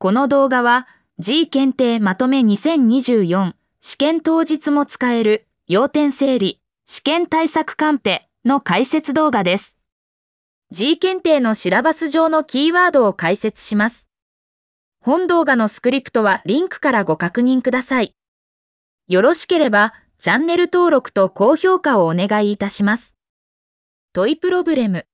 この動画は G 検定まとめ2024試験当日も使える要点整理試験対策カンペの解説動画です。G 検定のシラバス上のキーワードを解説します。本動画のスクリプトはリンクからご確認ください。よろしければチャンネル登録と高評価をお願いいたします。トイプロブレム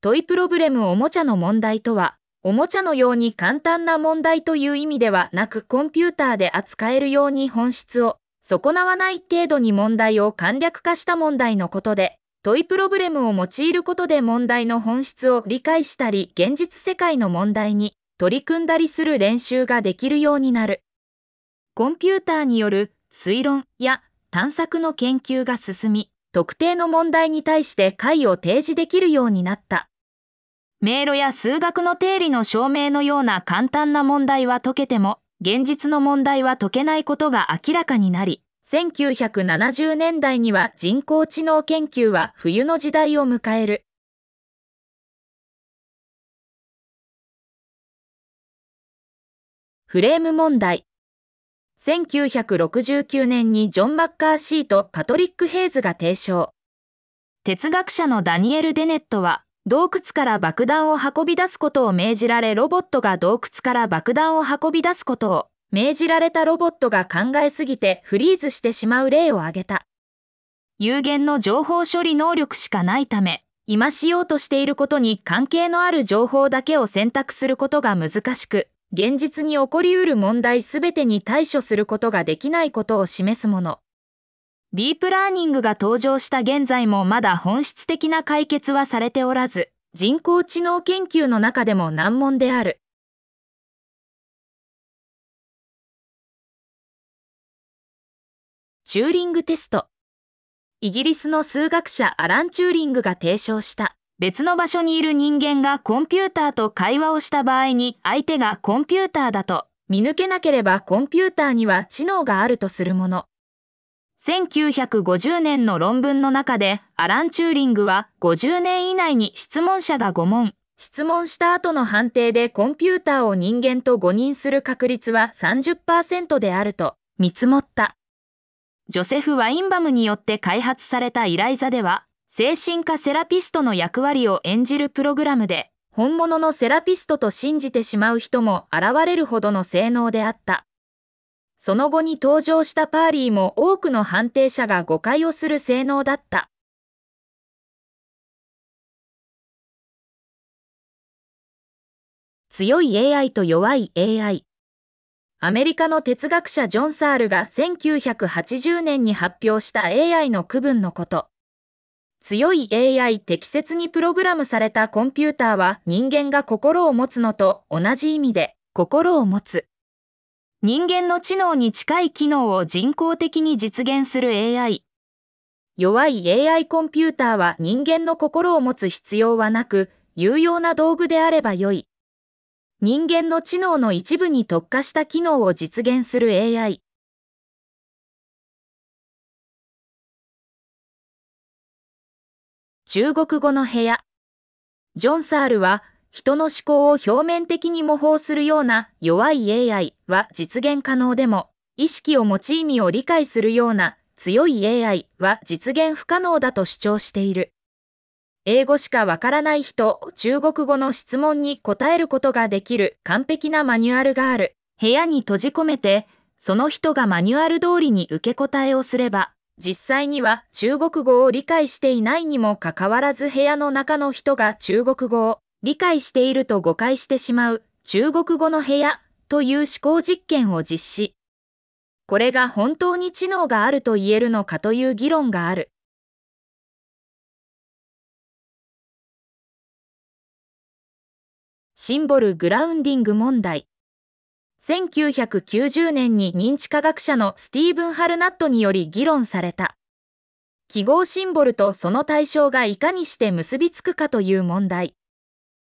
トイプロブレムおもちゃの問題とは、おもちゃのように簡単な問題という意味ではなくコンピューターで扱えるように本質を損なわない程度に問題を簡略化した問題のことで、トイプロブレムを用いることで問題の本質を理解したり、現実世界の問題に取り組んだりする練習ができるようになる。コンピューターによる推論や探索の研究が進み、特定の問題に対して解を提示できるようになった。迷路や数学の定理の証明のような簡単な問題は解けても、現実の問題は解けないことが明らかになり、1970年代には人工知能研究は冬の時代を迎える。フレーム問題。1969年にジョン・マッカーシーとパトリック・ヘイズが提唱。哲学者のダニエル・デネットは洞窟から爆弾を運び出すことを命じられロボットが洞窟から爆弾を運び出すことを命じられたロボットが考えすぎてフリーズしてしまう例を挙げた。有限の情報処理能力しかないため、今しようとしていることに関係のある情報だけを選択することが難しく、現実に起こりうる問題すべてに対処することができないことを示すもの。ディープラーニングが登場した現在もまだ本質的な解決はされておらず、人工知能研究の中でも難問である。チューリングテスト。イギリスの数学者アラン・チューリングが提唱した別の場所にいる人間がコンピューターと会話をした場合に相手がコンピューターだと見抜けなければコンピューターには知能があるとするもの。1950年の論文の中でアラン・チューリングは50年以内に質問者が5問、質問した後の判定でコンピューターを人間と誤認する確率は30%であると見積もった。ジョセフ・ワインバムによって開発されたイライザでは、精神科セラピストの役割を演じるプログラムで、本物のセラピストと信じてしまう人も現れるほどの性能であった。その後に登場したパーリーも多くの判定者が誤解をする性能だった。強い AI と弱い AI。アメリカの哲学者ジョン・サールが1980年に発表した AI の区分のこと。強い AI 適切にプログラムされたコンピューターは人間が心を持つのと同じ意味で心を持つ。人間の知能に近い機能を人工的に実現する AI。弱い AI コンピューターは人間の心を持つ必要はなく、有用な道具であればよい。人間の知能の一部に特化した機能を実現する AI。中国語の部屋。ジョン・サールは、人の思考を表面的に模倣するような弱い AI。は実現可能でも、意識を持ち意味を理解するような強い AI は実現不可能だと主張している。英語しかわからない人、中国語の質問に答えることができる完璧なマニュアルがある。部屋に閉じ込めて、その人がマニュアル通りに受け答えをすれば、実際には中国語を理解していないにもかかわらず部屋の中の人が中国語を理解していると誤解してしまう中国語の部屋という思考実験を実施。これが本当に知能があると言えるのかという議論がある。シンボルグラウンディング問題。1990年に認知科学者のスティーブン・ハルナットにより議論された。記号シンボルとその対象がいかにして結びつくかという問題。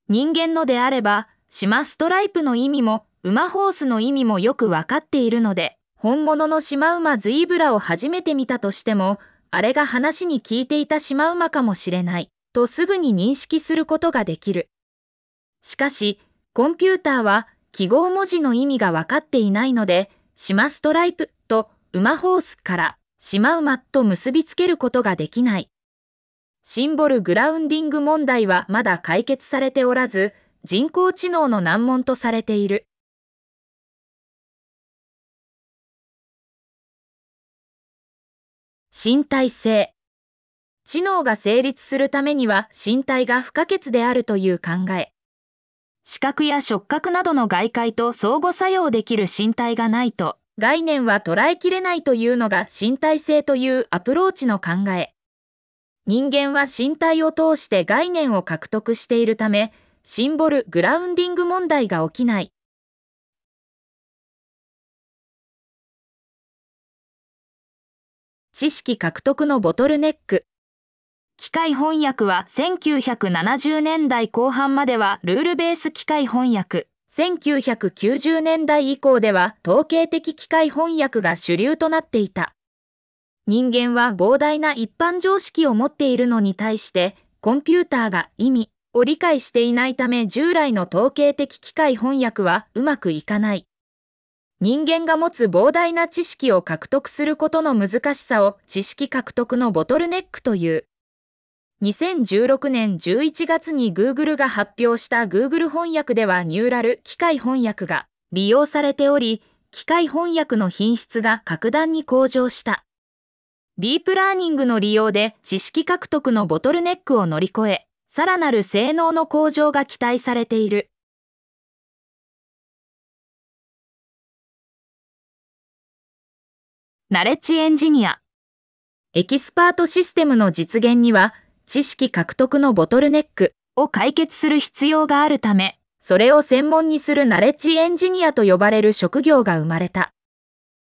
人間のであれば、島ストライプの意味も馬ホースの意味もよくわかっているので、本物のシマウマズイブラを初めて見たとしても、あれが話に聞いていたシマウマかもしれない、とすぐに認識することができる。しかし、コンピューターは記号文字の意味がわかっていないので、シマストライプと馬ホースからシマウマと結びつけることができない。シンボルグラウンディング問題はまだ解決されておらず、人工知能の難問とされている。身体性。知能が成立するためには身体が不可欠であるという考え。視覚や触覚などの外界と相互作用できる身体がないと、概念は捉えきれないというのが身体性というアプローチの考え。人間は身体を通して概念を獲得しているため、シンボル、グラウンディング問題が起きない。知識獲得のボトルネック。機械翻訳は1970年代後半まではルールベース機械翻訳。1990年代以降では統計的機械翻訳が主流となっていた。人間は膨大な一般常識を持っているのに対して、コンピューターが意味を理解していないため従来の統計的機械翻訳はうまくいかない。人間が持つ膨大な知識を獲得することの難しさを知識獲得のボトルネックという。2016年11月に Google が発表した Google 翻訳ではニューラル機械翻訳が利用されており、機械翻訳の品質が格段に向上した。ディープラーニングの利用で知識獲得のボトルネックを乗り越え、さらなる性能の向上が期待されている。ナレッジエンジニア。エキスパートシステムの実現には、知識獲得のボトルネックを解決する必要があるため、それを専門にするナレッジエンジニアと呼ばれる職業が生まれた。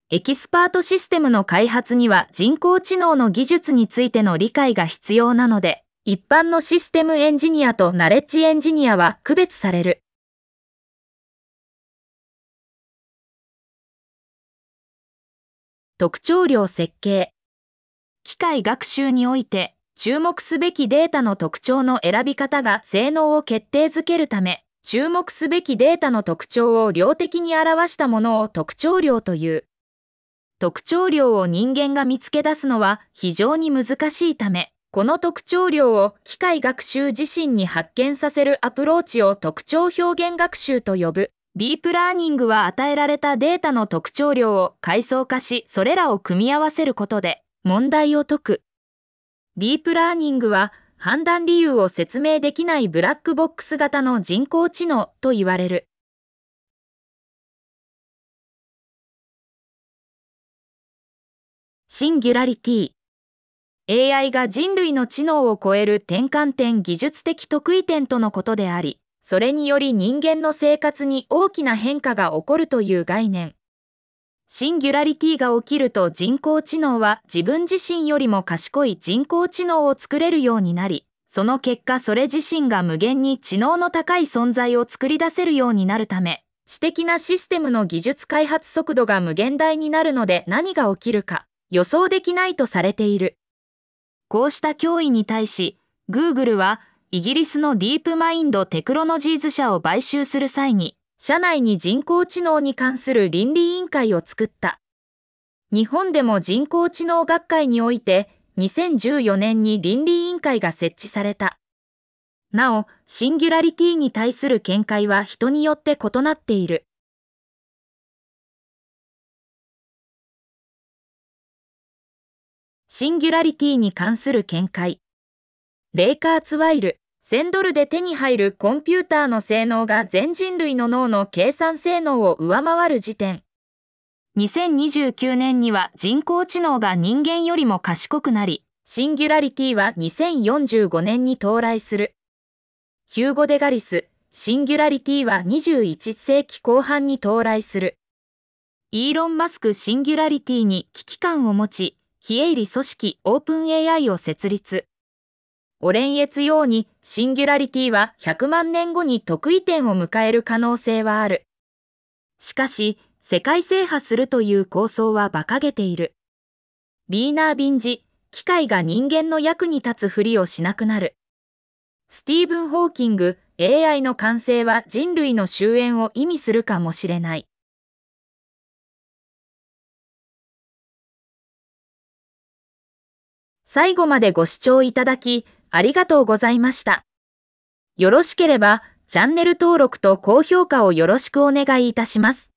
エキスパートシステムの開発には人工知能の技術についての理解が必要なので、一般のシステムエンジニアとナレッジエンジニアは区別される。特徴量設計。機械学習において、注目すべきデータの特徴の選び方が性能を決定づけるため、注目すべきデータの特徴を量的に表したものを特徴量という。特徴量を人間が見つけ出すのは非常に難しいため、この特徴量を機械学習自身に発見させるアプローチを特徴表現学習と呼ぶ。ディープラーニングは与えられたデータの特徴量を階層化し、それらを組み合わせることで問題を解く。ディープラーニングは判断理由を説明できないブラックボックス型の人工知能と言われる。シンギュラリティ AI が人類の知能を超える転換点技術的得意点とのことであり、それにより人間の生活に大きな変化が起こるという概念。シンギュラリティが起きると人工知能は自分自身よりも賢い人工知能を作れるようになり、その結果それ自身が無限に知能の高い存在を作り出せるようになるため、私的なシステムの技術開発速度が無限大になるので何が起きるか予想できないとされている。こうした脅威に対し、Google はイギリスのディープマインドテクロノジーズ社を買収する際に、社内に人工知能に関する倫理委員会を作った。日本でも人工知能学会において、2014年に倫理委員会が設置された。なお、シンギュラリティに対する見解は人によって異なっている。シンギュラリティに関する見解。レイカーツワイル1000ドルで手に入るコンピューターの性能が全人類の脳の計算性能を上回る時点。2029年には人工知能が人間よりも賢くなり、シンギュラリティは2045年に到来する。ヒューゴ・デガリス、シンギュラリティは21世紀後半に到来する。イーロン・マスクシンギュラリティに危機感を持ち、非営利組織オープン AI を設立。オレンエツように、シンギュラリティは100万年後に得意点を迎える可能性はある。しかし、世界制覇するという構想は馬鹿げている。ビーナー・ビンジ、機械が人間の役に立つふりをしなくなる。スティーブン・ホーキング、AI の完成は人類の終焉を意味するかもしれない。最後までご視聴いただき、ありがとうございました。よろしければ、チャンネル登録と高評価をよろしくお願いいたします。